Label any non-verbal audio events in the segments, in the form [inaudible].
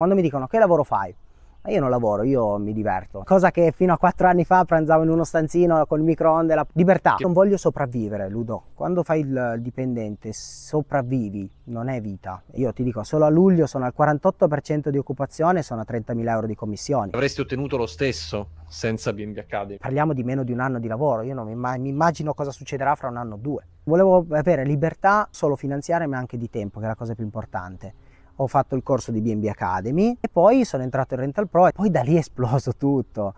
Quando mi dicono che lavoro fai? Ma io non lavoro, io mi diverto. Cosa che fino a quattro anni fa pranzavo in uno stanzino con il microonde, la libertà. Non voglio sopravvivere, Ludo. Quando fai il dipendente sopravvivi, non è vita. Io ti dico, solo a luglio sono al 48% di occupazione e sono a 30.000 euro di commissioni. Avresti ottenuto lo stesso senza BMW Academy? Parliamo di meno di un anno di lavoro, io non mi immagino cosa succederà fra un anno o due. Volevo avere libertà solo finanziaria ma anche di tempo, che è la cosa più importante ho fatto il corso di BNB Academy e poi sono entrato in Rental Pro e poi da lì è esploso tutto.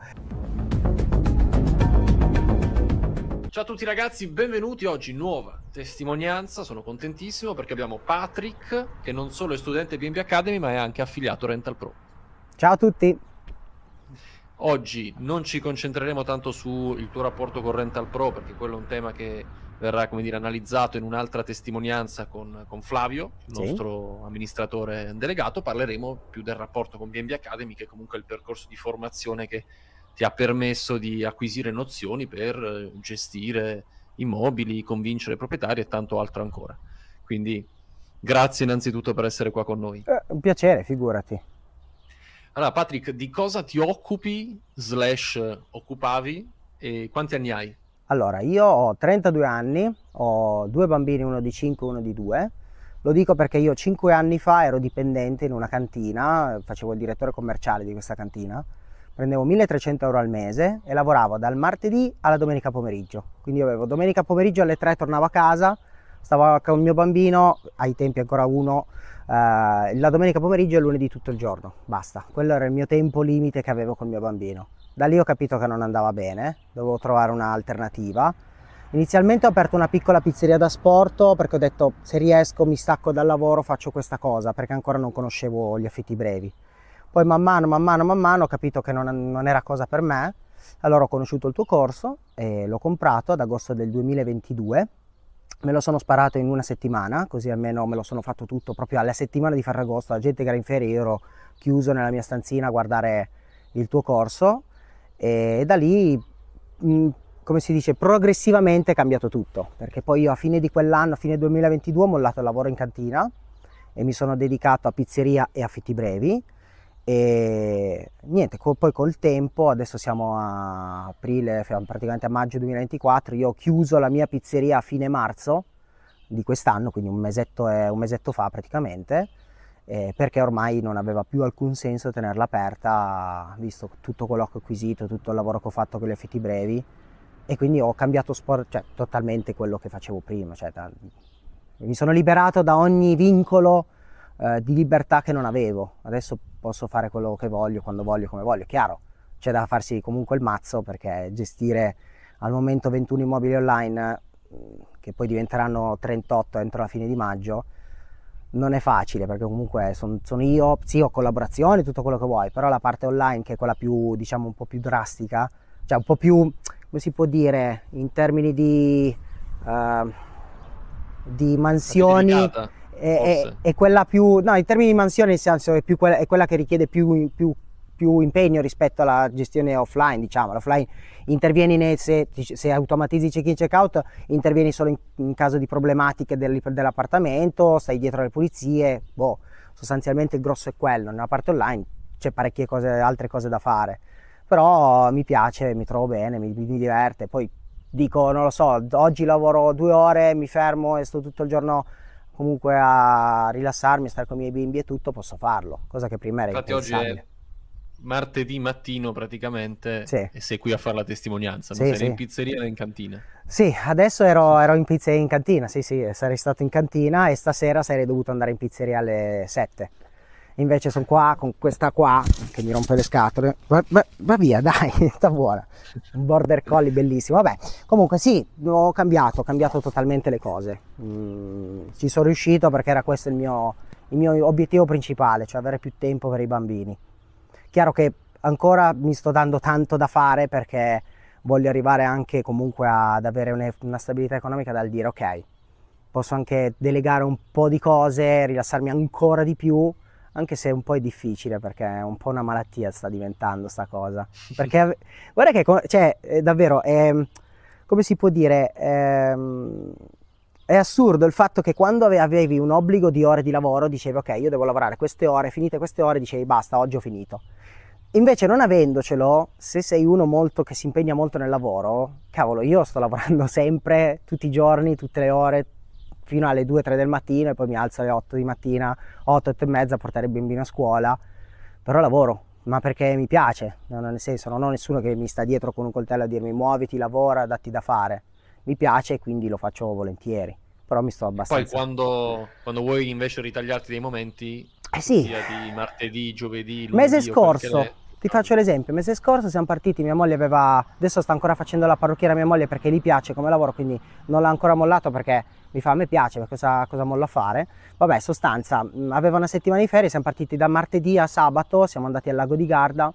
Ciao a tutti ragazzi, benvenuti oggi nuova testimonianza, sono contentissimo perché abbiamo Patrick che non solo è studente BNB Academy ma è anche affiliato Rental Pro. Ciao a tutti. Oggi non ci concentreremo tanto sul tuo rapporto con Rental Pro perché quello è un tema che verrà come dire, analizzato in un'altra testimonianza con, con Flavio, il sì. nostro amministratore delegato, parleremo più del rapporto con BNB Academy, che è comunque il percorso di formazione che ti ha permesso di acquisire nozioni per eh, gestire immobili, convincere i proprietari e tanto altro ancora. Quindi grazie innanzitutto per essere qua con noi. Eh, un piacere, figurati. Allora Patrick, di cosa ti occupi, slash occupavi e quanti anni hai? Allora, io ho 32 anni, ho due bambini, uno di 5 e uno di 2. Lo dico perché io 5 anni fa ero dipendente in una cantina, facevo il direttore commerciale di questa cantina, prendevo 1300 euro al mese e lavoravo dal martedì alla domenica pomeriggio. Quindi io avevo domenica pomeriggio alle 3 tornavo a casa, stavo con il mio bambino, ai tempi ancora uno, eh, la domenica pomeriggio e lunedì tutto il giorno, basta. Quello era il mio tempo limite che avevo col mio bambino. Da lì ho capito che non andava bene, dovevo trovare un'alternativa. Inizialmente ho aperto una piccola pizzeria da sport perché ho detto se riesco mi stacco dal lavoro, faccio questa cosa perché ancora non conoscevo gli affitti brevi. Poi man mano, man mano, man mano ho capito che non, non era cosa per me, allora ho conosciuto il tuo corso e l'ho comprato ad agosto del 2022 me lo sono sparato in una settimana, così almeno me lo sono fatto tutto proprio alla settimana di Ferragosto, la gente che era in ferie, io ero chiuso nella mia stanzina a guardare il tuo corso e da lì, mm, come si dice, progressivamente è cambiato tutto, perché poi io a fine di quell'anno, a fine 2022, ho mollato il lavoro in cantina e mi sono dedicato a pizzeria e affitti brevi e niente, co- poi col tempo, adesso siamo a aprile, praticamente a maggio 2024, io ho chiuso la mia pizzeria a fine marzo di quest'anno, quindi un mesetto, un mesetto fa praticamente, eh, perché ormai non aveva più alcun senso tenerla aperta, visto tutto quello che ho acquisito, tutto il lavoro che ho fatto con gli effetti brevi, e quindi ho cambiato sport, cioè totalmente quello che facevo prima, cioè, da, mi sono liberato da ogni vincolo eh, di libertà che non avevo, adesso posso fare quello che voglio, quando voglio, come voglio, chiaro, c'è da farsi comunque il mazzo perché gestire al momento 21 immobili online, mm, che poi diventeranno 38 entro la fine di maggio, non è facile perché comunque sono son io, sì ho collaborazioni, tutto quello che vuoi, però la parte online che è quella più, diciamo, un po' più drastica, cioè un po' più, come si può dire, in termini di, uh, di mansioni... Delicata, è, è, è, quella più, no, in termini di mansioni nel senso è, quella, è quella che richiede più, più più impegno rispetto alla gestione offline, diciamo, l'offline intervieni nel, se, se, automatizzi il check-in check-out, intervieni solo in, in caso di problematiche del, dell'appartamento, stai dietro alle pulizie, boh, sostanzialmente il grosso è quello, nella parte online c'è parecchie cose, altre cose da fare, però mi piace, mi trovo bene, mi, mi diverte, poi dico, non lo so, oggi lavoro due ore, mi fermo e sto tutto il giorno comunque a rilassarmi, a stare con i miei bimbi e tutto, posso farlo, cosa che prima era Infatti oggi è martedì mattino praticamente sì. e sei qui a fare la testimonianza, sì, non sei sì. in pizzeria o in cantina? Sì, adesso ero, ero in pizzeria in cantina, sì sì, sarei stato in cantina e stasera sarei dovuto andare in pizzeria alle 7. Invece sono qua con questa qua che mi rompe le scatole. Va, va, va via, [laughs] dai, sta buona. Un border collie bellissimo. Vabbè, comunque sì, ho cambiato, ho cambiato totalmente le cose. Mm, ci sono riuscito perché era questo il mio, il mio obiettivo principale, cioè avere più tempo per i bambini. Chiaro che ancora mi sto dando tanto da fare perché voglio arrivare anche comunque ad avere una stabilità economica dal dire ok, posso anche delegare un po' di cose, rilassarmi ancora di più, anche se un po' è difficile perché è un po' una malattia sta diventando sta cosa. Perché guarda che, cioè, eh, davvero, è, ehm, come si può dire, è, ehm, è assurdo il fatto che quando avevi un obbligo di ore di lavoro dicevi ok io devo lavorare queste ore, finite queste ore dicevi basta oggi ho finito. Invece non avendocelo, se sei uno molto che si impegna molto nel lavoro, cavolo io sto [laughs] lavorando sempre, tutti i giorni, tutte le ore, fino alle 2-3 del mattino e poi mi alzo alle 8 di mattina, 8, 8 e mezza a portare il bambino a scuola, però lavoro, ma perché mi piace, non nel senso non ho nessuno che mi sta dietro con un coltello a dirmi muoviti, lavora, datti da fare mi piace e quindi lo faccio volentieri. Però mi sto abbastanza... Poi quando, quando vuoi invece ritagliarti dei momenti, eh sì. sia di martedì, giovedì, lunedì... Mese scorso, le... ti faccio l'esempio, mese scorso siamo partiti, mia moglie aveva... Adesso sta ancora facendo la parrucchiera a mia moglie perché gli piace come lavoro, quindi non l'ha ancora mollato perché mi fa a me piace, ma cosa, cosa mollo a fare? Vabbè, sostanza, aveva una settimana di ferie, siamo partiti da martedì a sabato, siamo andati al lago di Garda,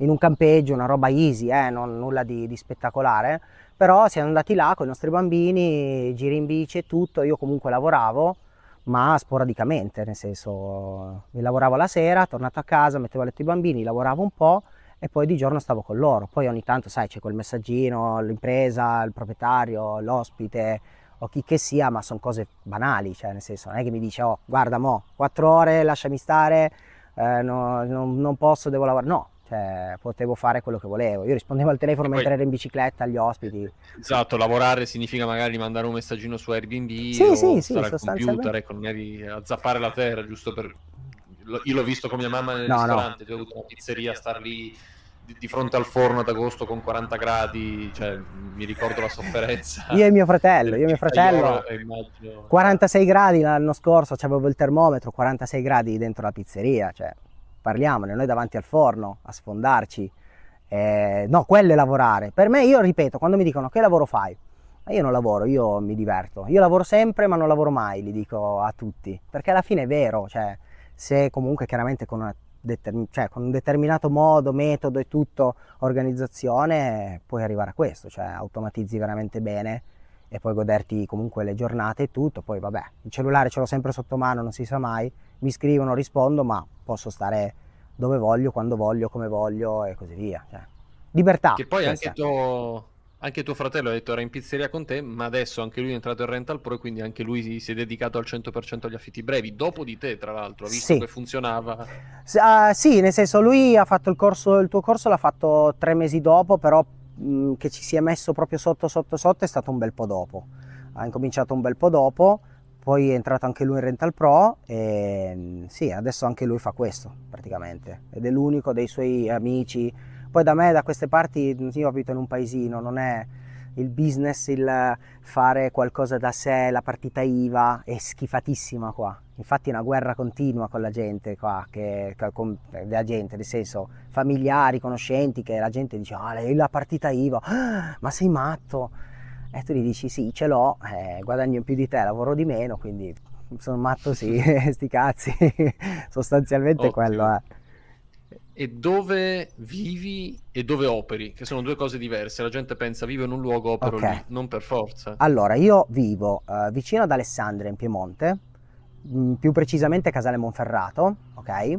in un campeggio, una roba easy, eh, non, nulla di, di, spettacolare, però siamo andati là con i nostri bambini, giri in bici e tutto, io comunque lavoravo, ma sporadicamente, nel senso mi lavoravo la sera, tornato a casa, mettevo a letto i bambini, lavoravo un po' e poi di giorno stavo con loro, poi ogni tanto sai c'è quel messaggino, l'impresa, il proprietario, l'ospite, o chi che sia, ma sono cose banali, cioè nel senso non è che mi dice oh guarda mo, quattro ore lasciami stare, eh, no, no, non posso, devo lavorare, no, cioè, potevo fare quello che volevo. Io rispondevo al telefono poi, mentre ero in bicicletta agli ospiti. Esatto, lavorare significa magari mandare un messaggino su Airbnb sì, o sì, sì, al computer, ecco, non eri a zappare la terra, giusto per... Io l'ho visto con mia mamma nel no, ristorante, no. ho avuto una pizzeria, star lì di fronte al forno ad agosto con 40 gradi, cioè, mi ricordo la sofferenza. io e mio fratello, io e mio fratello. 46 gradi l'anno scorso, avevo il termometro, 46 gradi dentro la pizzeria, cioè parliamone, noi davanti al forno a sfondarci, eh, no, quello è lavorare. Per me, io ripeto, quando mi dicono che lavoro fai, ma io non lavoro, io mi diverto, io lavoro sempre ma non lavoro mai, li dico a tutti, perché alla fine è vero, cioè se comunque chiaramente con, una determin- cioè, con un determinato modo, metodo e tutto, organizzazione, puoi arrivare a questo, cioè automatizzi veramente bene e puoi goderti comunque le giornate e tutto, poi vabbè, il cellulare ce l'ho sempre sotto mano, non si sa mai, mi scrivono, rispondo, ma posso stare dove voglio, quando voglio, come voglio e così via. Cioè, libertà. Che poi cioè, anche cioè. tuo, anche tuo, fratello ha detto era in pizzeria con te, ma adesso anche lui è entrato in rental pro e quindi anche lui si, è dedicato al 100% agli affitti brevi, dopo di te tra l'altro, ha visto sì. che funzionava. S- uh, sì, nel senso lui ha fatto il, corso, il tuo corso l'ha fatto tre mesi dopo, però mh, che ci si è messo proprio sotto sotto sotto è stato un bel po' dopo. Ha incominciato un bel po' dopo poi è entrato anche lui in Rental Pro e mm, sì, adesso anche lui fa questo praticamente ed è l'unico dei suoi amici. Poi da me, da queste parti, mm, io abito in un paesino, non è il business, il fare qualcosa da sé, la partita IVA è schifatissima qua. Infatti è una guerra continua con la gente qua, che, con eh, la gente, nel senso familiari, conoscenti, che la gente dice, ah, oh, la partita IVA, ah, [gasps] ma sei matto? e tu gli dici sì, ce l'ho, eh, guadagno più di te, lavoro di meno, quindi sono matto sì, [laughs] sti cazzi, [laughs] sostanzialmente Ottimo. quello è. Eh. E dove vivi e dove operi, che sono due cose diverse. La gente pensa vivo in un luogo, opero okay. lì, non per forza. Allora, io vivo uh, vicino ad Alessandria in Piemonte, mh, mm, più precisamente a Casale Monferrato, ok?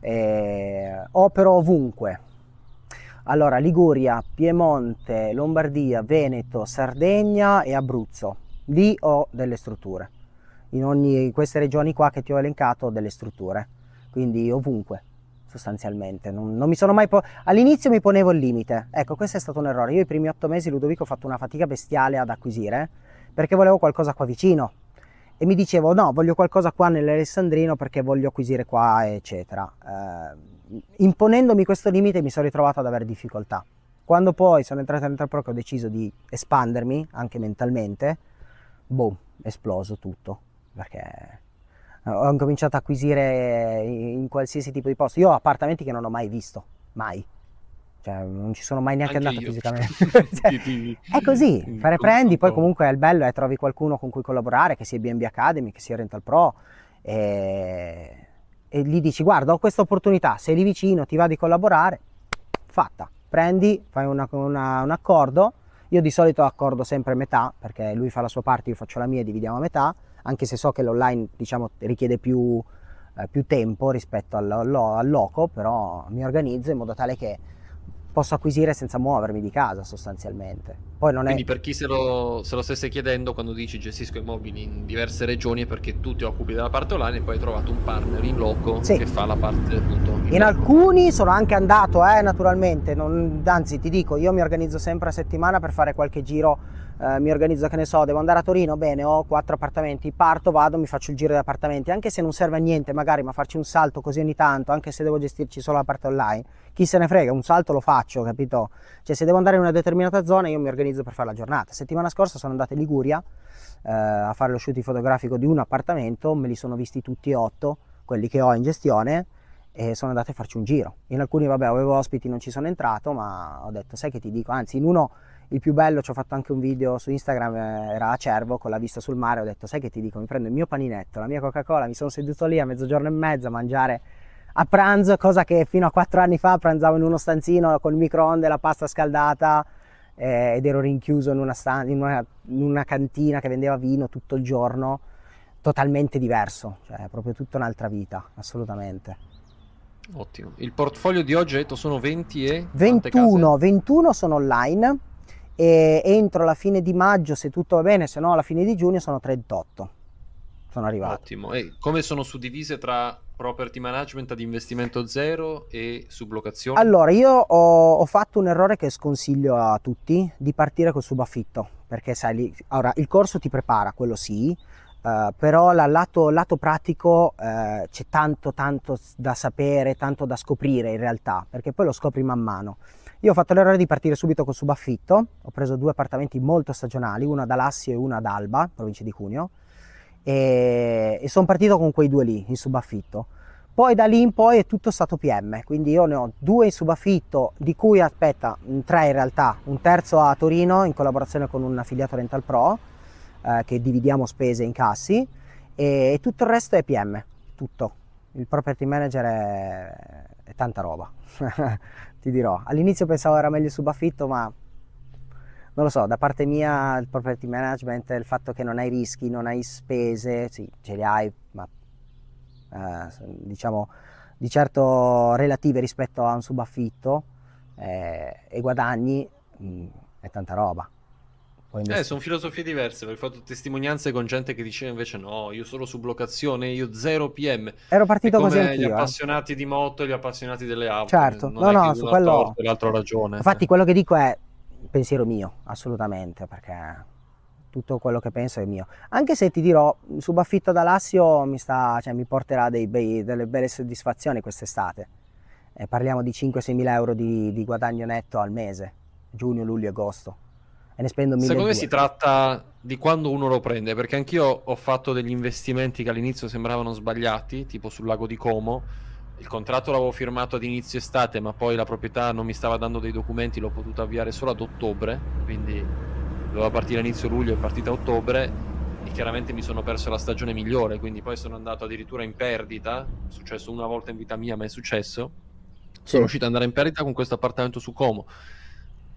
E opero ovunque, allora, Liguria, Piemonte, Lombardia, Veneto, Sardegna e Abruzzo. Lì ho delle strutture. In ogni in queste regioni qua che ti ho elencato ho delle strutture. Quindi ovunque, sostanzialmente. Non, non mi sono mai All'inizio mi ponevo il limite. Ecco, questo è stato un errore. Io i primi otto mesi, Ludovico, ho fatto una fatica bestiale ad acquisire perché volevo qualcosa qua vicino e mi dicevo no, voglio qualcosa qua nell'Alessandrino perché voglio acquisire qua, eccetera. Eh, imponendomi questo limite mi sono ritrovato ad avere difficoltà. Quando poi sono entrato in Pro che ho deciso di espandermi anche mentalmente, boom, esploso tutto perché ho incominciato ad acquisire in qualsiasi tipo di posto. Io ho appartamenti che non ho mai visto, mai. Cioè, non ci sono mai neanche Anche andato io. fisicamente. [laughs] cioè, è così, fare prendi, poi comunque il bello è eh, trovi qualcuno con cui collaborare, che sia BNB Academy, che sia Rental Pro, e, e gli dici guarda ho questa opportunità, sei lì vicino, ti va di collaborare, fatta, prendi, fai una, una, un accordo, io di solito accordo sempre metà, perché lui fa la sua parte, io faccio la mia e dividiamo a metà, anche se so che l'online diciamo, richiede più, eh, più tempo rispetto al, al loco, però mi organizzo in modo tale che posso acquisire senza muovermi di casa sostanzialmente. Poi non Quindi è... per chi se lo, se lo, stesse chiedendo quando dici gestisco immobili in diverse regioni è perché tu ti occupi della parte online e poi hai trovato un partner in loco sì. che fa la parte appunto in alcuni sono anche andato, eh, naturalmente, non, anzi ti dico, io mi organizzo sempre a settimana per fare qualche giro, eh, mi organizzo che ne so, devo andare a Torino, bene, ho quattro appartamenti, parto, vado, mi faccio il giro di appartamenti, anche se non serve a niente magari, ma farci un salto così ogni tanto, anche se devo gestirci solo la parte online, chi se ne frega, un salto lo faccio, capito? Cioè se devo andare in una determinata zona io mi organizzo per fare la giornata. Settimana scorsa sono andato in Liguria eh, a fare lo shooting fotografico di un appartamento, me li sono visti tutti e otto, quelli che ho in gestione, e sono andato a farci un giro. In alcuni, vabbè, avevo ospiti, non ci sono entrato, ma ho detto, sai che ti dico, anzi in uno, il più bello, ci ho fatto anche un video su Instagram, eh, era a Cervo, con la vista sul mare, ho detto, sai che ti dico, mi prendo il mio paninetto, la mia Coca-Cola, mi sono seduto lì a mezzogiorno e mezzo a mangiare a pranzo, cosa che fino a quattro anni fa pranzavo in uno stanzino con il microonde, la pasta scaldata, eh, ed ero rinchiuso in una, stan- in, una, in una cantina che vendeva vino tutto il giorno, totalmente diverso, cioè proprio tutta un'altra vita, assolutamente. Ottimo. Il portfolio di oggi, hai detto, sono 20 e... 21, 21 sono online e entro la fine di maggio, se tutto va bene, se no alla fine di giugno sono 38. Sono arrivato. Ottimo. E come sono suddivise tra property management ad investimento zero e sublocazione? Allora, io ho, ho fatto un errore che sconsiglio a tutti, di partire col subaffitto, perché sai, lì, allora, il corso ti prepara, quello sì, eh, però dal lato, lato, pratico uh, c'è tanto tanto da sapere, tanto da scoprire in realtà, perché poi lo scopri man mano. Io ho fatto l'errore di partire subito col subaffitto, ho preso due appartamenti molto stagionali, uno ad Alassio e uno ad Alba, provincia di Cuneo, e, e sono partito con quei due lì, in subaffitto. Poi da lì in poi è tutto stato PM, quindi io ne ho due in subaffitto, di cui aspetta, mm, tre in realtà, un terzo a Torino in collaborazione con un affiliato Rental Pro, eh, che dividiamo spese e incassi e, e, tutto il resto è PM, tutto. Il property manager è, è tanta roba, [laughs] ti dirò. All'inizio pensavo era meglio subaffitto, ma non lo so, da parte mia il property management, il fatto che non hai rischi, non hai spese, sì, ce le hai, ma eh, diciamo di certo relative rispetto a un subaffitto eh, e guadagni, mh, mm, è tanta roba. Eh, sono filosofie diverse perché ho fatto testimonianze con gente che diceva invece no, io solo su bloccazione, io 0 PM. Ero partito così Gli eh. appassionati eh. di moto e gli appassionati delle auto. Certo, non no, no, su quello... Torto, l'altra ragione. Eh. Infatti quello che dico è pensiero mio, assolutamente, perché tutto quello che penso è mio. Anche se ti dirò, su Baffitto d'Alassio mi, sta, cioè, mi porterà bei, delle belle soddisfazioni quest'estate. Eh, parliamo di 5-6 mila euro di, di guadagno netto al mese, giugno, luglio, agosto e ne spendo 1000. Secondo me si tratta di quando uno lo prende, perché anch'io ho fatto degli investimenti che all'inizio sembravano sbagliati, tipo sul lago di Como. Il contratto l'avevo firmato ad inizio estate, ma poi la proprietà non mi stava dando dei documenti, l'ho potuto avviare solo ad ottobre, quindi doveva partire a inizio luglio, è partita a ottobre e chiaramente mi sono perso la stagione migliore, quindi poi sono andato addirittura in perdita, è successo una volta in vita mia, ma è successo. Sì. Sono riuscito ad andare in perdita con questo appartamento su Como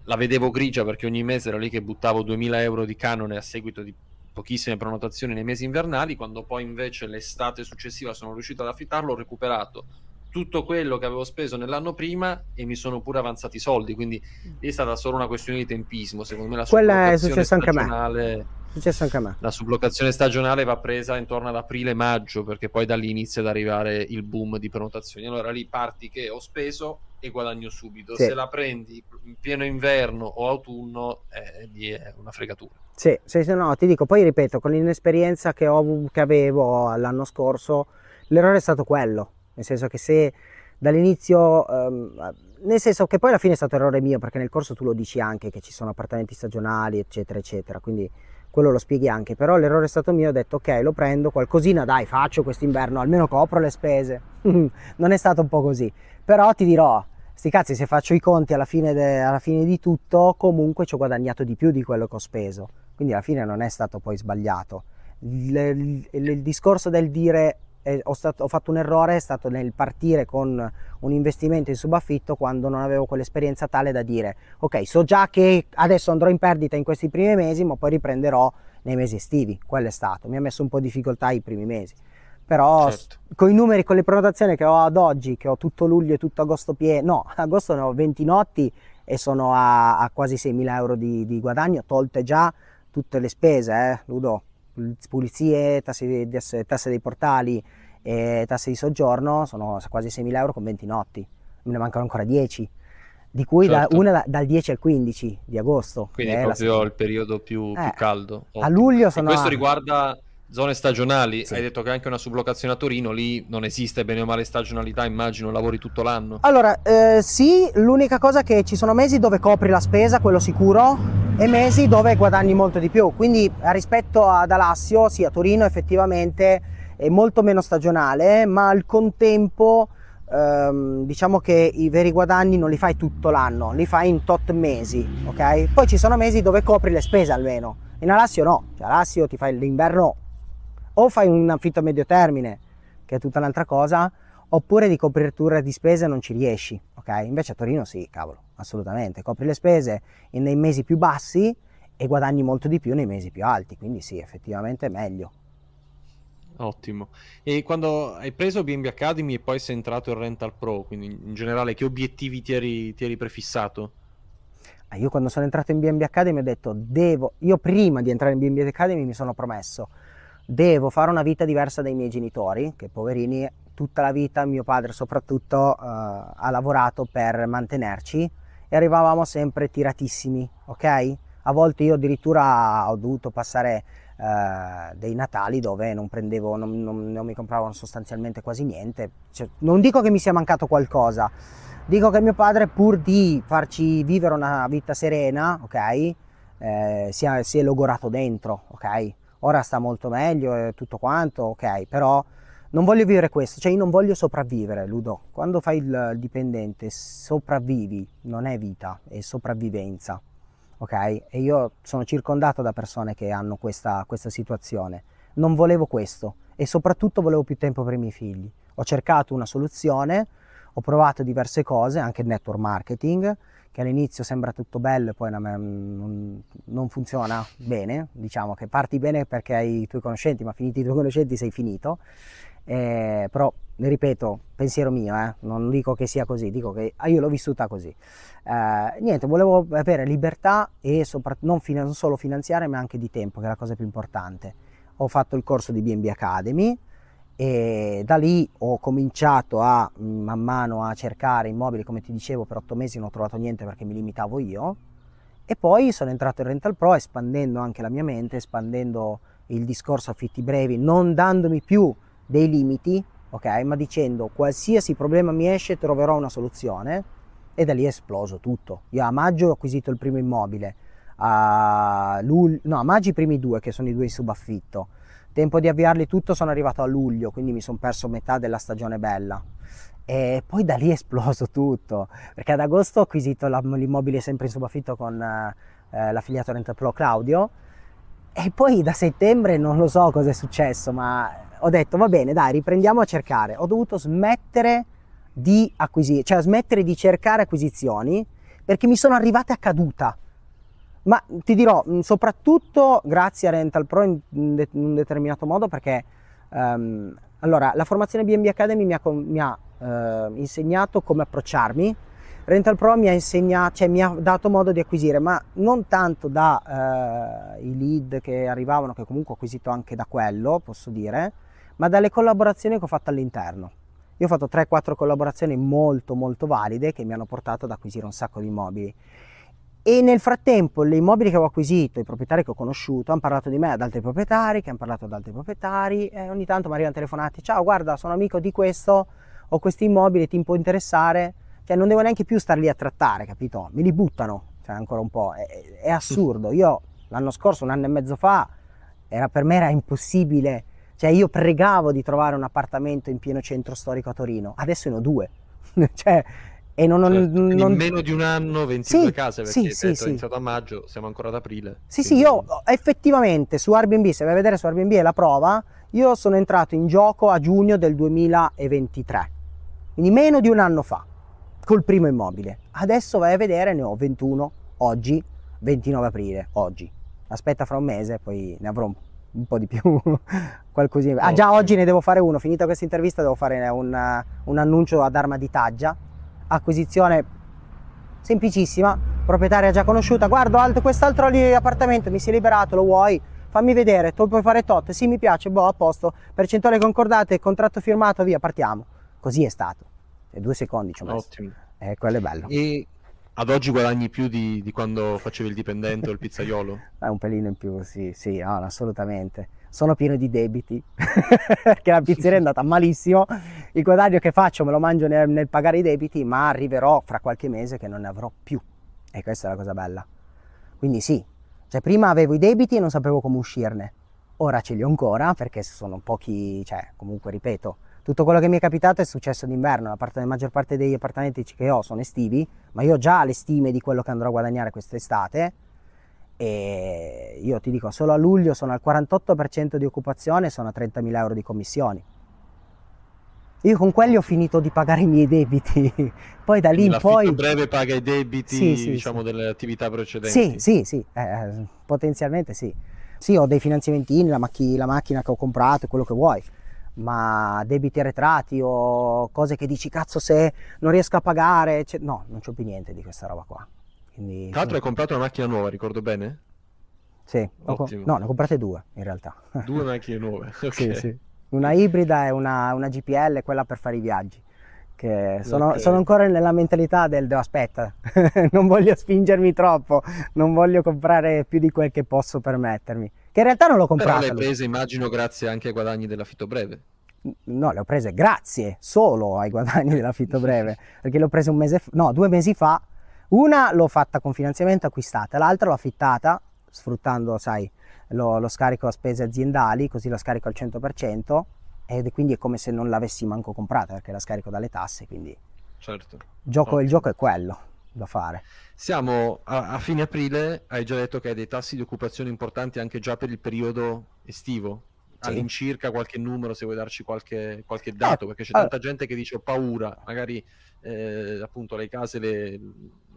la vedevo grigia perché ogni mese ero lì che buttavo 2000 euro di canone a seguito di pochissime prenotazioni nei mesi invernali, quando poi invece l'estate successiva sono riuscito ad affittarlo, ho recuperato tutto quello che avevo speso nell'anno prima e mi sono pure avanzati i soldi, quindi è stata solo una questione di tempismo, secondo me la Quella è successa anche a me. Successo anche a me. La sublocazione stagionale va presa intorno ad aprile-maggio, perché poi da lì inizia ad arrivare il boom di prenotazioni. Allora lì parti che ho speso, e guadagno subito. Sì. Se la prendi in pieno inverno o autunno, eh, è una fregatura. Sì, se no, ti dico, poi ripeto, con l'inesperienza che, ho, che avevo l'anno scorso, l'errore è stato quello, nel senso che se dall'inizio, ehm, nel senso che poi alla fine è stato errore mio, perché nel corso tu lo dici anche che ci sono appartamenti stagionali, eccetera, eccetera, quindi quello lo spieghi anche, però l'errore è stato mio, ho detto ok, lo prendo, qualcosina dai, faccio quest'inverno, almeno copro le spese. [laughs] non è stato un po' così, però ti dirò, sti cazzi se faccio i conti alla fine, de, alla fine di tutto comunque ci ho guadagnato di più di quello che ho speso quindi alla fine non è stato poi sbagliato il, il, il discorso del dire eh, ho, stato, ho, fatto un errore è stato nel partire con un investimento in subaffitto quando non avevo quell'esperienza tale da dire ok so già che adesso andrò in perdita in questi primi mesi ma poi riprenderò nei mesi estivi quello è stato mi ha messo un po' di difficoltà i primi mesi però certo. con i numeri, con le prenotazioni che ho ad oggi, che ho tutto luglio e tutto agosto pieno, no, [laughs] agosto ne ho 20 notti e sono a, a quasi 6.000 euro di, di, guadagno, tolte già tutte le spese, eh, Ludo, pulizie, tasse, tasse dei portali, e tasse di soggiorno, sono quasi 6.000 euro con 20 notti, me ne mancano ancora 10 di cui certo. da, una da, dal 10 al 15 di agosto. Quindi è proprio la... il periodo più, eh, più caldo. Ottimo. A luglio sono... E questo riguarda zone stagionali, sì. hai detto che anche una sublocazione a Torino, lì non esiste bene o male stagionalità, immagino, lavori tutto l'anno. Allora, eh, sì, l'unica cosa che ci sono mesi dove copri la spesa, quello sicuro, e mesi dove guadagni molto di più, quindi rispetto ad Alassio, sì, a Torino effettivamente è molto meno stagionale, ma al contempo ehm, diciamo che i veri guadagni non li fai tutto l'anno, li fai in tot mesi, ok? Poi ci sono mesi dove copri le spese almeno. In Alassio no, cioè Alassio ti fai l'inverno o fai un affitto a medio termine, che è tutta un'altra cosa, oppure di copertura di spese non ci riesci, ok? Invece a Torino sì, cavolo, assolutamente, copri le spese nei mesi più bassi e guadagni molto di più nei mesi più alti, quindi sì, effettivamente è meglio. Ottimo. E quando hai preso BNB Academy e poi sei entrato in Rental Pro, quindi in generale che obiettivi ti eri, ti eri prefissato? Ah, io quando sono entrato in BNB Academy ho detto, devo, io prima di entrare in BNB Academy mi sono promesso, devo fare una vita diversa dai miei genitori, che poverini tutta la vita, mio padre soprattutto, eh, ha lavorato per mantenerci e arrivavamo sempre tiratissimi, ok? A volte io addirittura ho dovuto passare eh, dei Natali dove non prendevo, non, non, non mi compravano sostanzialmente quasi niente. Cioè, non dico che mi sia mancato qualcosa, dico che mio padre pur di farci vivere una vita serena, ok? Eh, si, è, si è logorato dentro, ok? ora sta molto meglio e tutto quanto, ok, però non voglio vivere questo, cioè io non voglio sopravvivere, Ludo. Quando fai il dipendente sopravvivi, non è vita, è sopravvivenza, ok? E io sono circondato da persone che hanno questa, questa situazione. Non volevo questo e soprattutto volevo più tempo per i miei figli. Ho cercato una soluzione, ho provato diverse cose, anche il network marketing, che all'inizio sembra tutto bello e poi non funziona bene, diciamo che parti bene perché hai i tuoi conoscenti, ma finiti i tuoi conoscenti sei finito, eh, però ripeto, pensiero mio, eh, non dico che sia così, dico che ah, io l'ho vissuta così. Eh, niente, volevo avere libertà e soprattutto non, fin- non solo finanziaria ma anche di tempo, che è la cosa più importante. Ho fatto il corso di BB Academy, e da lì ho cominciato a man mano a cercare immobili, come ti dicevo per otto mesi non ho trovato niente perché mi limitavo io e poi sono entrato in Rental Pro espandendo anche la mia mente, espandendo il discorso affitti brevi, non dandomi più dei limiti, ok, ma dicendo qualsiasi problema mi esce troverò una soluzione e da lì è esploso tutto. Io a maggio ho acquisito il primo immobile, a, lul- no, a maggio i primi due che sono i due in subaffitto Tempo di avviarli tutto sono arrivato a luglio, quindi mi sono perso metà della stagione bella. E poi da lì è esploso tutto, perché ad agosto ho acquisito l'immobile sempre in subaffitto con eh, eh, l'affiliato Rent Pro Claudio e poi da settembre non lo so cosa è successo, ma ho detto va bene, dai, riprendiamo a cercare. Ho dovuto smettere di acquisire, cioè smettere di cercare acquisizioni perché mi sono arrivate a caduta. Ma ti dirò, mm, soprattutto grazie a Rental Pro in, de un determinato modo perché um, allora, la formazione BB Academy mi ha, mi ha uh, insegnato come approcciarmi, Rental Pro mi ha, insegnato, cioè, mi ha dato modo di acquisire, ma non tanto dai eh, uh, lead che arrivavano, che comunque ho acquisito anche da quello, posso dire, ma dalle collaborazioni che ho fatto all'interno. Io ho fatto 3-4 collaborazioni molto molto valide che mi hanno portato ad acquisire un sacco di immobili. E nel frattempo le immobili che ho acquisito, i proprietari che ho conosciuto, hanno parlato di me ad altri proprietari, che hanno parlato ad altri proprietari e ogni tanto mi arrivano telefonati, ciao guarda sono amico di questo, ho questi immobili, ti può interessare? Cioè non devo neanche più star lì a trattare, capito? Mi li buttano, cioè ancora un po', è, è assurdo. Io l'anno scorso, un anno e mezzo fa, era, per me era impossibile, cioè io pregavo di trovare un appartamento in pieno centro storico a Torino, adesso ne ho due. [laughs] cioè, e non, certo, non, non... In meno di un anno 22 sì, case perché sì, detto, sì, è iniziato a maggio, siamo ancora ad aprile. Sì, quindi... sì, io effettivamente su Airbnb, se vai a vedere su Airbnb è la prova, io sono entrato in gioco a giugno del 2023, quindi meno di un anno fa, col primo immobile. Adesso vai a vedere, ne ho 21 oggi, 29 aprile, oggi. Aspetta fra un mese, poi ne avrò un po' un po' di più [laughs] qualcosina. Ah, già oggi ne devo fare uno. Finita questa intervista, devo fare un, un annuncio ad arma di taggia acquisizione semplicissima, proprietaria già conosciuta, guardo alto quest'altro lì appartamento, mi sei liberato, lo vuoi? Fammi vedere, tu puoi fare tot, sì mi piace, boh a posto, percentuale concordate, contratto firmato, via, partiamo. Così è stato. E cioè, due secondi ci ho messo. Ottimo. Eh, quello è bello. E ad oggi guadagni più di, di quando facevi il dipendente o il [laughs] pizzaiolo? È eh, un pelino in più, sì, sì, no, assolutamente sono pieno di debiti perché [laughs] la pizzeria è andata malissimo il guadagno che faccio me lo mangio nel, nel, pagare i debiti ma arriverò fra qualche mese che non ne avrò più e questa è la cosa bella quindi sì cioè prima avevo i debiti e non sapevo come uscirne ora ce li ho ancora perché sono pochi cioè comunque ripeto tutto quello che mi è capitato è successo d'inverno, la, parte, la maggior parte degli appartamenti che ho sono estivi, ma io ho già le stime di quello che andrò a guadagnare quest'estate, e io ti dico solo a luglio sono al 48% di occupazione e sono a 30.000 euro di commissioni. Io con quelli ho finito di pagare i miei debiti, [laughs] poi da lì in poi... breve paga i debiti sì, sì, diciamo, sì. delle attività precedenti. Sì, sì, sì, eh, potenzialmente sì. Sì, ho dei finanziamenti la, macch- la macchina che ho comprato, quello che vuoi, ma debiti arretrati o cose che dici cazzo se non riesco a pagare, cioè, no, non c'ho più niente di questa roba qua. Quindi, Tra l'altro hai comprato una macchina nuova, ricordo bene? Sì, ho, no, ne ho comprate due in realtà. [laughs] Due macchine nuove, ok. Sì, sì. Una ibrida e una, una, GPL, quella per fare i viaggi. Che sono, okay. sono ancora nella mentalità del devo aspetta, [laughs] non voglio spingermi troppo, non voglio comprare più di quel che posso permettermi. Che in realtà non l'ho comprata. Però le prese, immagino, grazie anche ai guadagni dell'affitto breve. No, le ho prese grazie solo ai guadagni eh. dell'affitto breve, perché le ho prese un mese fa, no, due mesi fa una l'ho fatta con finanziamento acquistata, l'altra l'ho affittata sfruttando, sai, lo, lo, scarico a spese aziendali, così lo scarico al 100% ed quindi è come se non l'avessi manco comprata perché la scarico dalle tasse, quindi certo. Gioco, il gioco è quello da fare. Siamo a, a, fine aprile, hai già detto che hai dei tassi di occupazione importanti anche già per il periodo estivo. Sì. All'incirca qualche numero, se vuoi darci qualche, qualche dato, eh, perché c'è allora... tanta gente che dice ho paura, magari eh, appunto le case le,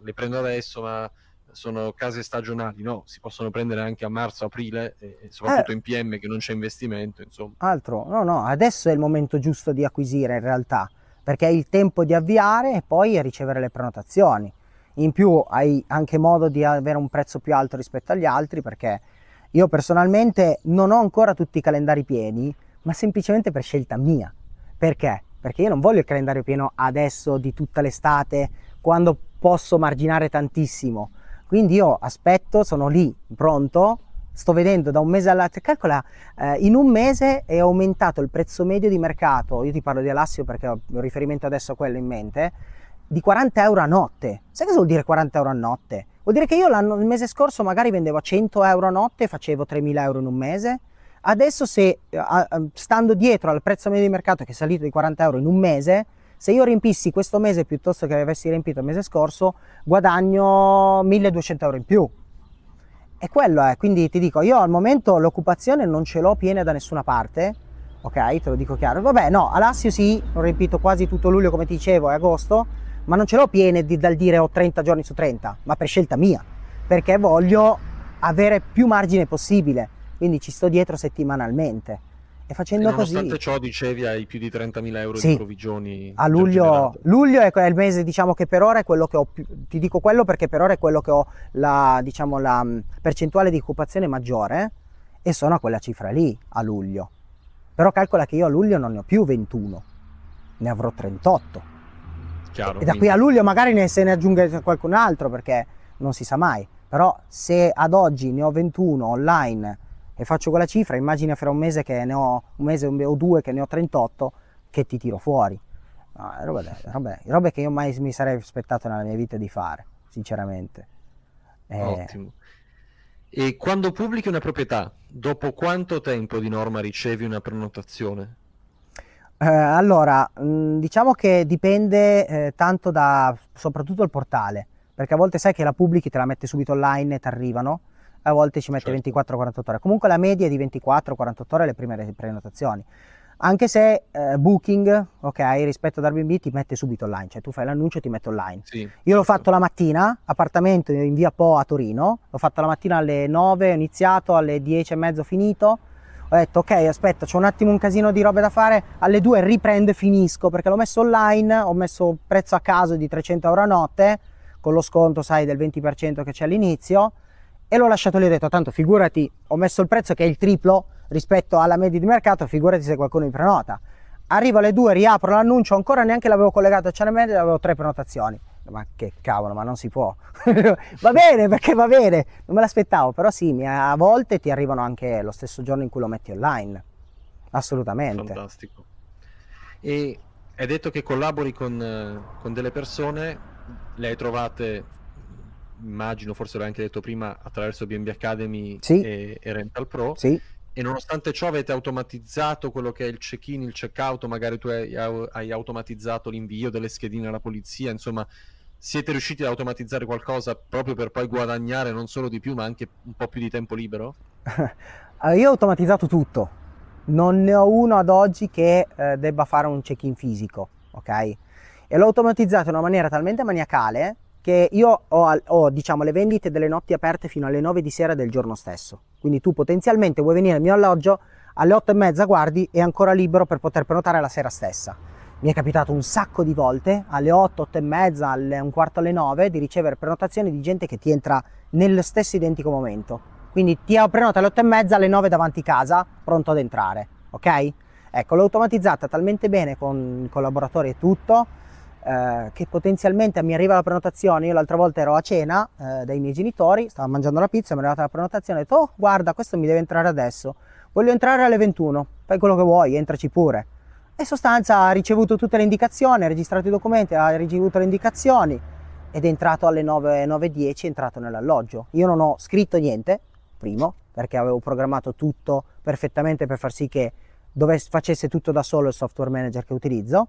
le prendo adesso, ma sono case stagionali, no, si possono prendere anche a marzo, aprile, e soprattutto eh, in PM che non c'è investimento, insomma. Altro, no, no, adesso è il momento giusto di acquisire in realtà, perché è il tempo di avviare e poi ricevere le prenotazioni. In più hai anche modo di avere un prezzo più alto rispetto agli altri, perché io personalmente non ho ancora tutti i calendari pieni, ma semplicemente per scelta mia. Perché? Perché io non voglio il calendario pieno adesso di tutta l'estate, quando posso marginare tantissimo. Quindi io aspetto, sono lì, pronto, sto vedendo da un mese all'altro, calcola, eh, in un mese è aumentato il prezzo medio di mercato, io ti parlo di Alassio perché ho un riferimento adesso a quello in mente, di 40 euro a notte. Sai cosa vuol dire 40 euro a notte? Vuol dire che io l'anno, il mese scorso magari vendevo a 100 euro a notte e facevo 3.000 euro in un mese. Adesso se eh, stando dietro al prezzo medio di mercato che è salito di 40 euro in un mese, se io riempissi questo mese piuttosto che avessi riempito il mese scorso, guadagno 1200 euro in più. E quello è, quindi ti dico, io al momento l'occupazione non ce l'ho piena da nessuna parte, ok? Te lo dico chiaro. Vabbè, no, Alassio sì, ho riempito quasi tutto luglio, come ti dicevo, e agosto, ma non ce l'ho piena di, dal dire ho 30 giorni su 30, ma per scelta mia, perché voglio avere più margine possibile, quindi ci sto dietro settimanalmente. E facendo e nonostante così... ciò dicevi hai più di 30.000 euro sì. di provvigioni. A luglio, luglio è, il mese diciamo che per ora è quello che ho più, ti dico quello perché per ora è quello che ho la, diciamo, la mm, percentuale di occupazione maggiore e sono a quella cifra lì a luglio. Però calcola che io a luglio non ne ho più 21, ne avrò 38. Chiaro, e da quindi... qui a luglio magari ne, se ne aggiunge qualcun altro perché non si sa mai. Però se ad oggi ne ho 21 online e faccio quella cifra, immagina fra un mese che ne ho un mese o due che ne ho 38 che ti tiro fuori. No, roba, robe, robe che io mai mi sarei aspettato nella mia vita di fare, sinceramente. Eh, Ottimo. E quando pubblichi una proprietà, dopo quanto tempo di norma ricevi una prenotazione? Eh, allora, mh, mm, diciamo che dipende eh, tanto da soprattutto il portale, perché a volte sai che la pubblichi, te la mette subito online e ti arrivano a volte ci mette certo. 24-48 ore. Comunque la media è di 24-48 ore le prime prenotazioni. Anche se eh, Booking, ok, rispetto ad Airbnb ti mette subito online, cioè tu fai l'annuncio e ti metto online. Sì, Io certo. l'ho fatto la mattina, appartamento in via Po a Torino, l'ho fatto la mattina alle 9, ho iniziato, alle 10 e mezzo ho finito, ho detto ok aspetta c'è un attimo un casino di robe da fare alle 2 riprendo e finisco perché l'ho messo online ho messo prezzo a caso di 300 euro a notte con lo sconto sai del 20% che c'è all'inizio e l'ho lasciato lì ho detto tanto figurati ho messo il prezzo che è il triplo rispetto alla media di mercato figurati se qualcuno mi prenota arrivo alle 2 riapro l'annuncio ancora neanche l'avevo collegato a CNMD avevo tre prenotazioni ma che cavolo ma non si può [laughs] va bene perché va bene non me l'aspettavo però sì a volte ti arrivano anche lo stesso giorno in cui lo metti online assolutamente fantastico e hai detto che collabori con, eh, con delle persone le hai trovate immagino, forse l'hai anche detto prima, attraverso BNB Academy sì. e, e, Rental Pro. Sì. E nonostante ciò avete automatizzato quello che è il check-in, il check-out, magari tu hai, hai automatizzato l'invio delle schedine alla polizia, insomma, siete riusciti ad automatizzare qualcosa proprio per poi guadagnare non solo di più, ma anche un po' più di tempo libero? allora, [laughs] ah, io ho automatizzato tutto. Non ne ho uno ad oggi che eh, debba fare un check-in fisico, ok? E l'ho automatizzato in una maniera talmente maniacale che io ho, ho diciamo, le vendite delle notti aperte fino alle 9 di sera del giorno stesso. Quindi tu potenzialmente vuoi venire al mio alloggio, alle 8 e mezza guardi, è ancora libero per poter prenotare la sera stessa. Mi è capitato un sacco di volte, alle 8, 8 e mezza, alle, un quarto alle 9, di ricevere prenotazioni di gente che ti entra nello stesso identico momento. Quindi ti ho prenotato alle 8 e mezza, alle 9 davanti casa, pronto ad entrare, ok? Ecco, l'ho automatizzata talmente bene con collaboratori e tutto, eh, che potenzialmente mi arriva la prenotazione, io l'altra volta ero a cena eh, dai miei genitori, stavo mangiando la pizza, mi è arrivata la prenotazione, ho detto oh guarda questo mi deve entrare adesso, voglio entrare alle 21, fai quello che vuoi, entraci pure. E in sostanza ha ricevuto tutte le indicazioni, ha registrato i documenti, ha ricevuto le indicazioni ed è entrato alle 9.10, è entrato nell'alloggio. Io non ho scritto niente, primo, perché avevo programmato tutto perfettamente per far sì che dove facesse tutto da solo il software manager che utilizzo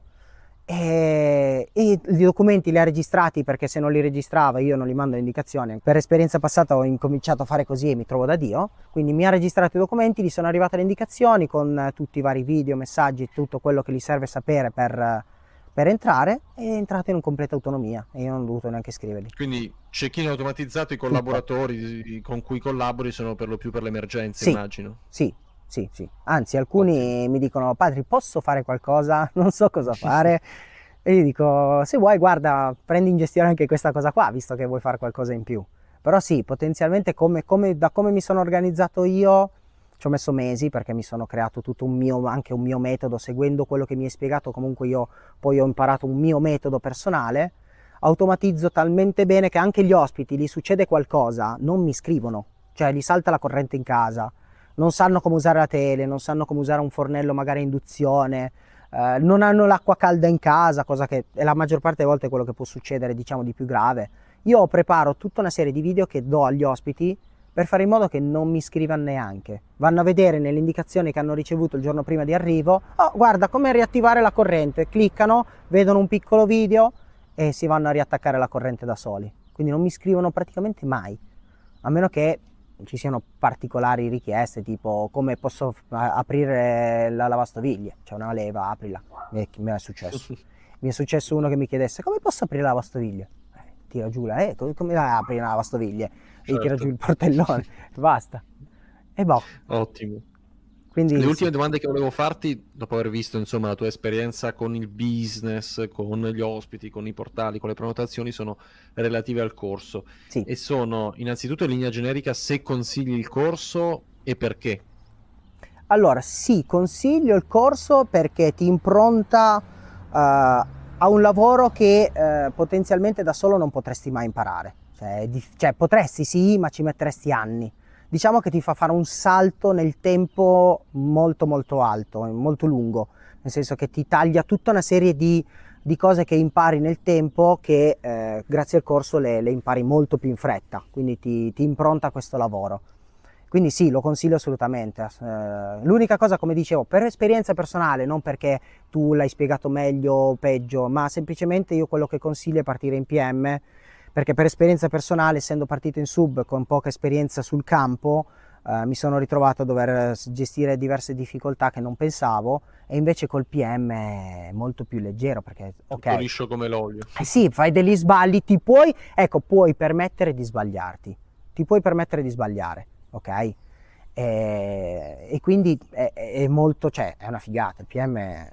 eh, e, i documenti li ha registrati perché se non li registrava io non li mando indicazione. Per esperienza passata ho incominciato a fare così e mi trovo da Dio, quindi mi ha registrato i documenti, gli sono arrivate le indicazioni con eh, tutti i vari video, messaggi, tutto quello che gli serve sapere per, eh, per entrare è entrato in completa autonomia e io non ho dovuto neanche scriverli. Quindi cecchino automatizzato i collaboratori tutto. con cui collabori sono per lo più per l'emergenza, sì, immagino. Sì, sì, sì. Anzi, alcuni okay. mi dicono, padre, posso fare qualcosa? [laughs] Non so cosa [laughs] fare. e gli dico, se vuoi, guarda, prendi in gestione anche questa cosa qua, visto che vuoi fare qualcosa in più. Però sì, potenzialmente come, come, da come mi sono organizzato io, ci ho messo mesi perché mi sono creato tutto un mio, anche un mio metodo, seguendo quello che mi hai spiegato, comunque io poi ho imparato un mio metodo personale, automatizzo talmente bene che anche gli ospiti gli succede qualcosa, non mi scrivono, cioè gli salta la corrente in casa, non sanno come usare la tele, non sanno come usare un fornello magari a induzione, eh, non hanno l'acqua calda in casa, cosa che è la maggior parte delle volte quello che può succedere, diciamo, di più grave. Io preparo tutta una serie di video che do agli ospiti per fare in modo che non mi scrivano neanche. Vanno a vedere nelle indicazioni che hanno ricevuto il giorno prima di arrivo, oh guarda come riattivare la corrente, cliccano, vedono un piccolo video e si vanno a riattaccare la corrente da soli. Quindi non mi scrivono praticamente mai, a meno che ci siano particolari richieste tipo come posso aprire la lavastoviglie, c'è una leva, aprila, mi è, successo. [laughs] mi è successo uno che mi chiedesse come posso aprire la lavastoviglie? Eh, tira giù la, eh, come la apri una lavastoviglie? Certo. E tira certo. giù il portellone, [laughs] basta. E boh. Ottimo. Quindi, Le ultime domande che volevo farti, dopo aver visto insomma, la tua esperienza con il business, con gli ospiti, con i portali, con le prenotazioni, sono relative al corso. Sì. E sono innanzitutto in linea generica se consigli il corso e perché. Allora, sì, consiglio il corso perché ti impronta uh, a un lavoro che uh, potenzialmente da solo non potresti mai imparare. Cioè, di- cioè potresti sì, ma ci metteresti anni diciamo che ti fa fare un salto nel tempo molto molto alto, molto lungo, nel senso che ti taglia tutta una serie di, di cose che impari nel tempo che eh, grazie al corso le, le, impari molto più in fretta, quindi ti, ti, impronta questo lavoro. Quindi sì, lo consiglio assolutamente. Eh, l'unica cosa, come dicevo, per esperienza personale, non perché tu l'hai spiegato meglio o peggio, ma semplicemente io quello che consiglio è partire in PM perché per esperienza personale, essendo partito in sub con poca esperienza sul campo, eh, mi sono ritrovato a dover eh, gestire diverse difficoltà che non pensavo e invece col PM è molto più leggero perché ok Tutto liscio come l'olio. Eh sì, fai degli sbagli, ti puoi ecco, puoi permettere di sbagliarti. Ti puoi permettere di sbagliare, ok? Eh, e, quindi è, è molto, cioè, è una figata, il PM è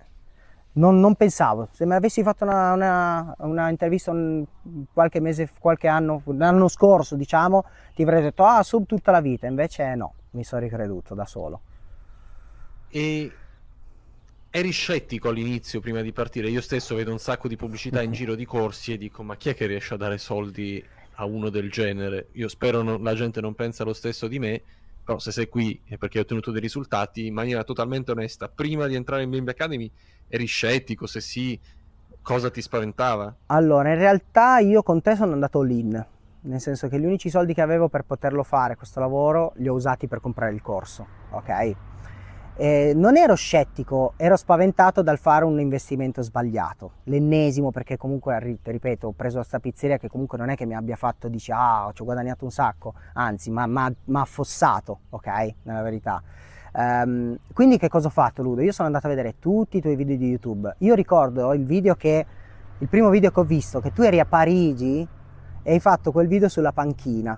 non, non pensavo, se mi avessi fatto una, una, una intervista un, qualche mese, qualche anno, l'anno scorso diciamo, ti avrei detto ah sub tutta la vita, invece no, mi sono ricreduto da solo. E eri scettico all'inizio prima di partire, io stesso vedo un sacco di pubblicità in [laughs] giro di corsi e dico ma chi è che riesce a dare soldi a uno del genere? Io spero non, la gente non pensa lo stesso di me, però se sei qui è perché hai ottenuto dei risultati in maniera totalmente onesta prima di entrare in BMB Academy eri scettico se sì cosa ti spaventava? allora in realtà io con te sono andato all'in nel senso che gli unici soldi che avevo per poterlo fare questo lavoro li ho usati per comprare il corso ok eh, non ero scettico, ero spaventato dal fare un investimento sbagliato, l'ennesimo perché comunque, ripeto, ho preso questa pizzeria che comunque non è che mi abbia fatto, dice, ah, ci ho guadagnato un sacco, anzi, mi ha affossato, ok, nella verità. Um, quindi che cosa ho fatto Ludo? Io sono andato a vedere tutti i tuoi video di YouTube. Io ricordo il video che, il primo video che ho visto, che tu eri a Parigi e hai fatto quel video sulla panchina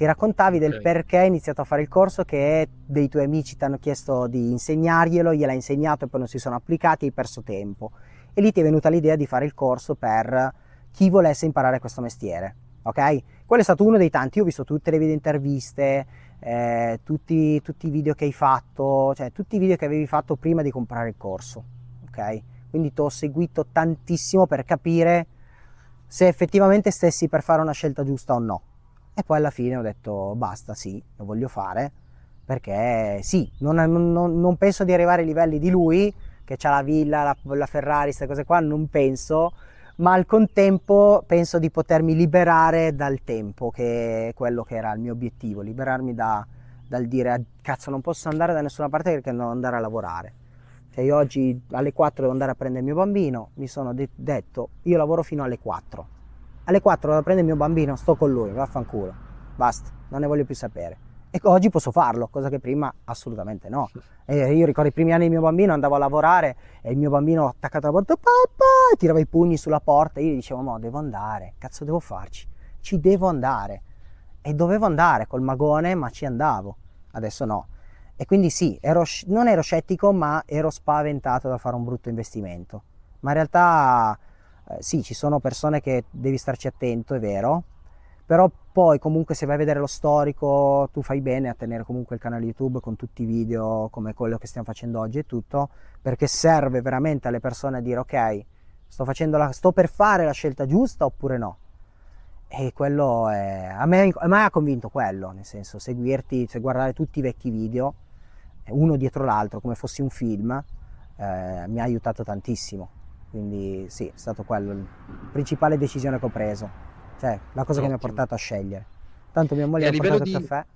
ti raccontavi okay. del perché hai iniziato a fare il corso, che dei tuoi amici ti hanno chiesto di insegnarglielo, gliel'hai insegnato e poi non si sono applicati, hai perso tempo. E lì ti è venuta l'idea di fare il corso per chi volesse imparare questo mestiere, ok? Quello è stato uno dei tanti, io ho visto tutte le video interviste, eh, tutti, tutti, i video che hai fatto, cioè tutti i video che avevi fatto prima di comprare il corso, ok? Quindi ti ho seguito tantissimo per capire se effettivamente stessi per fare una scelta giusta o no. E poi alla fine ho detto basta, sì, lo voglio fare, perché sì, non, non, non penso di arrivare ai livelli di lui, che ha la villa, la, la Ferrari, queste cose qua, non penso, ma al contempo penso di potermi liberare dal tempo, che è quello che era il mio obiettivo, liberarmi da, dal dire cazzo non posso andare da nessuna parte perché non andare a lavorare. Cioè io oggi alle 4 devo andare a prendere il mio bambino, mi sono de- detto io lavoro fino alle 4 alle 4 vado a prendere il mio bambino, sto con lui, vaffanculo, basta, non ne voglio più sapere. E oggi posso farlo, cosa che prima assolutamente no. E io ricordo i primi anni del mio bambino, andavo a lavorare e il mio bambino attaccato alla porta, papà, tirava i pugni sulla porta e io gli dicevo, no, devo andare, cazzo devo farci, ci devo andare. E dovevo andare col magone, ma ci andavo, adesso no. E quindi sì, ero, non ero scettico, ma ero spaventato da fare un brutto investimento. Ma in realtà eh, sì, ci sono persone che devi starci attento, è vero, però poi comunque se vai a vedere lo storico tu fai bene a tenere comunque il canale YouTube con tutti i video come quello che stiamo facendo oggi e tutto, perché serve veramente alle persone a dire ok, sto, la, sto per fare la scelta giusta oppure no. E quello è... A me, a me ha convinto quello, nel senso seguirti, cioè guardare tutti i vecchi video, uno dietro l'altro, come fossi un film, eh, mi ha aiutato tantissimo. Quindi sì, è stato quello la principale decisione che ho preso, cioè la cosa Ottimo. che mi ha portato a scegliere. Tanto mia moglie mi ha portato di... caffè. [laughs]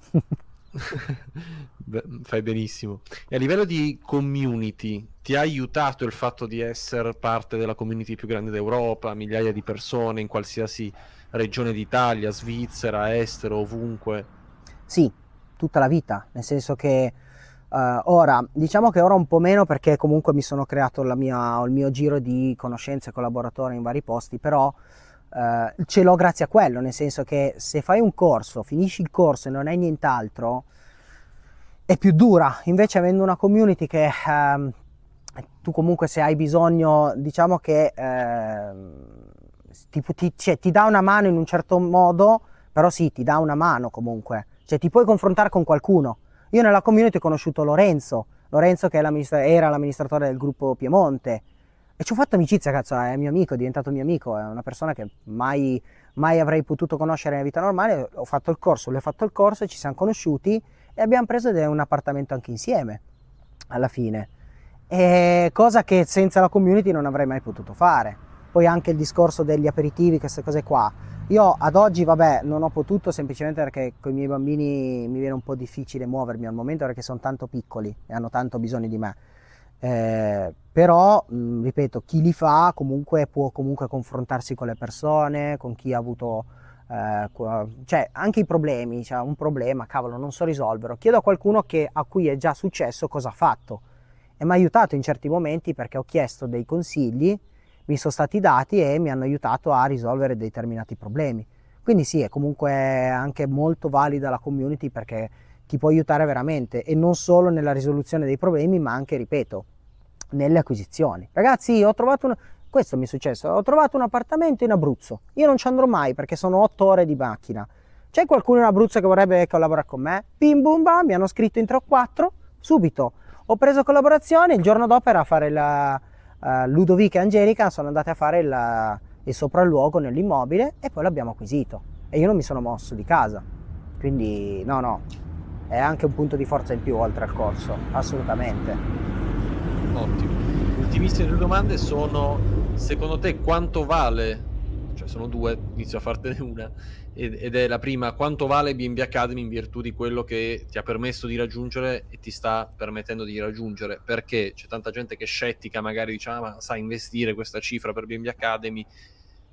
fai benissimo. E a livello di community, ti ha aiutato il fatto di essere parte della community più grande d'Europa, migliaia di persone in qualsiasi regione d'Italia, Svizzera, estero, ovunque? Sì, tutta la vita, nel senso che Uh, ora, diciamo che ora un po' meno perché comunque mi sono creato mia, il mio giro di conoscenze e collaboratori in vari posti, però uh, ce l'ho grazie a quello, nel senso che se fai un corso, finisci il corso e non hai nient'altro, è più dura. Invece avendo una community che uh, tu comunque se hai bisogno, diciamo che ehm, ti, ti, cioè, ti dà una mano in un certo modo, però sì, ti dà una mano comunque. Cioè ti puoi confrontare con qualcuno io nella community ho conosciuto Lorenzo, Lorenzo che l'amministra- era l'amministratore del gruppo Piemonte e ci ho fatto amicizia, cazzo, è mio amico, è diventato mio amico, è una persona che mai, mai avrei potuto conoscere nella vita normale, ho fatto il corso, lui ha fatto il corso, ci siamo conosciuti e abbiamo preso un appartamento anche insieme alla fine, e cosa che senza la community non avrei mai potuto fare. Poi anche il discorso degli aperitivi, queste cose qua io ad oggi, vabbè, non ho potuto semplicemente perché con i miei bambini mi viene un po' difficile muovermi al momento perché sono tanto piccoli e hanno tanto bisogno di me. Eh, però, mh, ripeto, chi li fa comunque può comunque confrontarsi con le persone, con chi ha avuto... Eh, cioè, anche i problemi, cioè un problema, cavolo, non so risolverlo. Chiedo a qualcuno che, a cui è già successo cosa ha fatto. E mi ha aiutato in certi momenti perché ho chiesto dei consigli mi sono stati dati e mi hanno aiutato a risolvere determinati problemi. Quindi sì, è comunque anche molto valida la community perché ti può aiutare veramente e non solo nella risoluzione dei problemi, ma anche, ripeto, nelle acquisizioni. Ragazzi, ho trovato un... questo mi è successo, ho trovato un appartamento in Abruzzo. Io non ci andrò mai perché sono otto ore di macchina. C'è qualcuno in Abruzzo che vorrebbe collaborare con me? Pim bum bam, mi hanno scritto in 3 o 4 subito. Ho preso collaborazione, il giorno dopo era a fare la eh, Ludovica e Angelica sono andate a fare il, il sopralluogo nell'immobile e poi l'abbiamo acquisito e io non mi sono mosso di casa. Quindi no, no, è anche un punto di forza in più oltre al corso, assolutamente. Ottimo. Ultimissime due domande sono, secondo te quanto vale, cioè sono due, inizio a fartene una, ed è la prima quanto vale BNB Academy in virtù di quello che ti ha permesso di raggiungere e ti sta permettendo di raggiungere perché c'è tanta gente che è scettica magari diciamo ma sa investire questa cifra per BNB Academy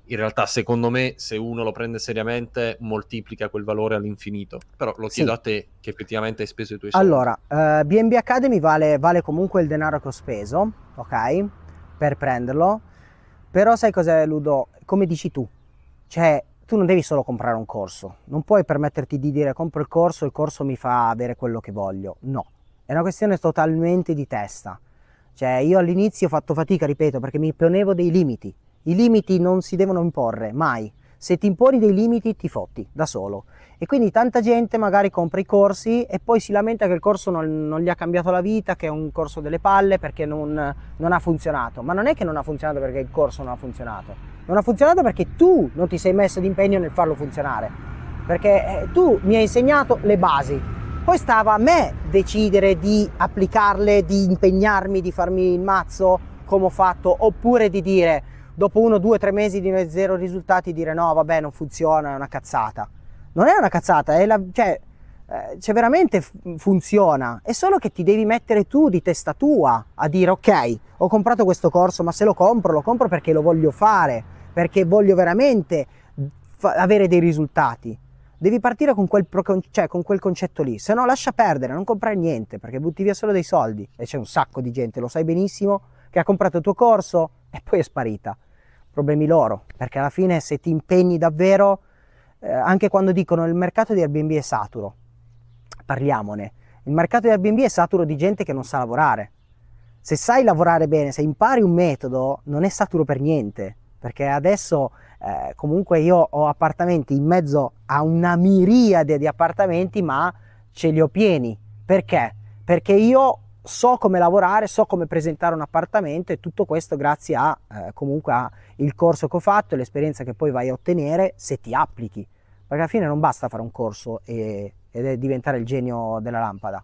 in realtà secondo me se uno lo prende seriamente moltiplica quel valore all'infinito però lo chiedo sì. a te che effettivamente hai speso i tuoi soldi allora uh, eh, BNB Academy vale, vale comunque il denaro che ho speso ok per prenderlo però sai cos'è Ludo come dici tu cioè tu non devi solo comprare un corso, non puoi permetterti di dire compro il corso, il corso mi fa avere quello che voglio, no, è una questione totalmente di testa. Cioè io all'inizio ho fatto fatica, ripeto, perché mi ponevo dei limiti. I limiti non si devono imporre, mai. Se ti imponi dei limiti ti fotti da solo. E quindi tanta gente magari compra i corsi e poi si lamenta che il corso non, non gli ha cambiato la vita, che è un corso delle palle perché non, non ha funzionato. Ma non è che non ha funzionato perché il corso non ha funzionato non ha funzionato perché tu non ti sei messo d'impegno nel farlo funzionare, perché eh, tu mi hai insegnato le basi, poi stava a me decidere di applicarle, di impegnarmi, di farmi il mazzo come ho fatto, oppure di dire dopo uno, due, tre mesi di zero risultati dire no, vabbè, non funziona, è una cazzata. Non è una cazzata, è la, cioè, eh, cioè veramente funziona, è solo che ti devi mettere tu di testa tua a dire ok, ho comprato questo corso, ma se lo compro, lo compro perché lo voglio fare, perché voglio veramente avere dei risultati. Devi partire con quel, cioè, con quel concetto lì, se no lascia perdere, non comprare niente perché butti via solo dei soldi e c'è un sacco di gente, lo sai benissimo, che ha comprato il tuo corso e poi è sparita. Problemi loro, perché alla fine se ti impegni davvero, eh, anche quando dicono il mercato di Airbnb è saturo, parliamone. Il mercato di Airbnb è saturo di gente che non sa lavorare. Se sai lavorare bene, se impari un metodo, non è saturo per niente, perché adesso eh, comunque io ho appartamenti in mezzo a una miriade di appartamenti, ma ce li ho pieni. Perché? Perché io so come lavorare, so come presentare un appartamento e tutto questo grazie a eh, comunque al corso che ho fatto e l'esperienza che poi vai a ottenere se ti applichi. Perché alla fine non basta fare un corso e, e diventare il genio della lampada.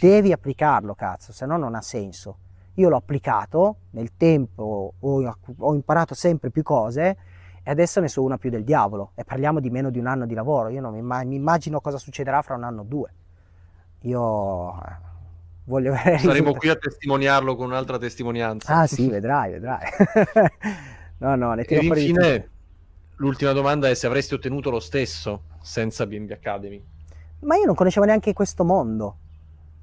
Devi applicarlo, cazzo, se no non ha senso. Io l'ho applicato, nel tempo ho, ho imparato sempre più cose e adesso ne so una più del diavolo e parliamo di meno di un anno di lavoro. Io non mi, mi immagino cosa succederà fra un anno o due. Io eh, voglio vedere. Saremo qui a testimoniarlo con un'altra testimonianza. Ah sì, vedrai, vedrai. [laughs] no, no, ne tiro e fuori infine, l'ultima domanda è se avresti ottenuto lo stesso senza BNB Academy. Ma io non conoscevo neanche questo mondo.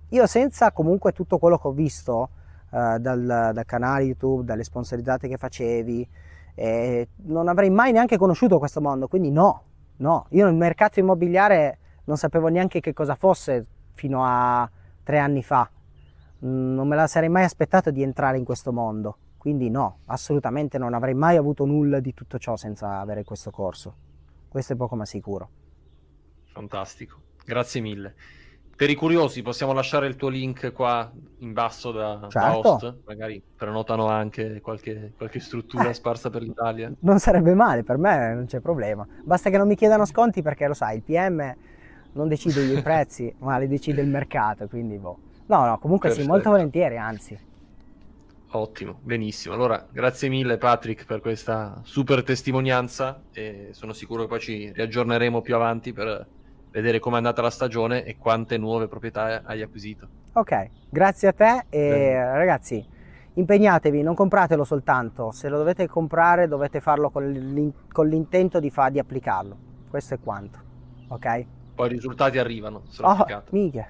Io senza comunque tutto quello che ho visto eh, dal, dal, canale YouTube, dalle sponsorizzate che facevi, eh, non avrei mai neanche conosciuto questo mondo. Quindi no, no. Io nel mercato immobiliare non sapevo neanche che cosa fosse fino a tre anni fa. Mm, non me la sarei mai aspettata di entrare in questo mondo. Quindi no, assolutamente non avrei mai avuto nulla di tutto ciò senza avere questo corso. Questo è poco ma sicuro. Fantastico, grazie mille. Per i curiosi possiamo lasciare il tuo link qua in basso da, certo. da host, magari prenotano anche qualche, qualche struttura eh, sparsa per l'Italia. Non sarebbe male, per me non c'è problema. Basta che non mi chiedano sconti perché lo sai, il PM non decide i [laughs] prezzi, ma li decide il mercato, quindi boh. No, no, comunque Perfetto. sì, molto volentieri, anzi. Ottimo, benissimo. Allora, grazie mille Patrick per questa super testimonianza e sono sicuro che poi ci riaggiorneremo più avanti per vedere com'è andata la stagione e quante nuove proprietà hai acquisito. Ok, grazie a te e Bene. ragazzi, impegnatevi, non compratelo soltanto, se lo dovete comprare dovete farlo con, l'intento di, fa- di, applicarlo. Questo è quanto, ok? Poi i risultati arrivano, sono oh, applicato. Mica,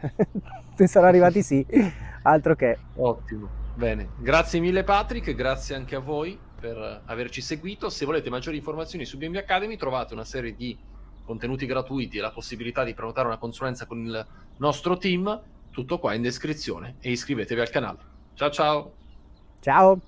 ne [laughs] sono arrivati sì, altro che. Ottimo. Bene, grazie mille Patrick, grazie anche a voi per averci seguito. Se volete maggiori informazioni su BMB Academy trovate una serie di contenuti gratuiti e la possibilità di prenotare una consulenza con il nostro team, tutto qua in descrizione e iscrivetevi al canale. Ciao ciao! Ciao!